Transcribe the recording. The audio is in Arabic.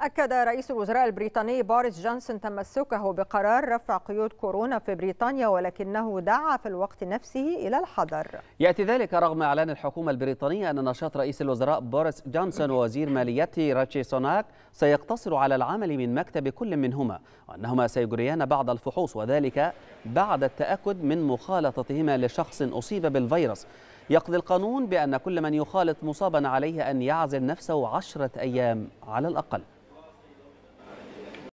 أكد رئيس الوزراء البريطاني بوريس جونسون تمسكه بقرار رفع قيود كورونا في بريطانيا ولكنه دعا في الوقت نفسه إلى الحذر يأتي ذلك رغم إعلان الحكومة البريطانية أن نشاط رئيس الوزراء بوريس جونسون ووزير ماليته راتشي سوناك سيقتصر على العمل من مكتب كل منهما وأنهما سيجريان بعض الفحوص وذلك بعد التأكد من مخالطتهما لشخص أصيب بالفيروس يقضي القانون بأن كل من يخالط مصابا عليه أن يعزل نفسه عشرة أيام على الأقل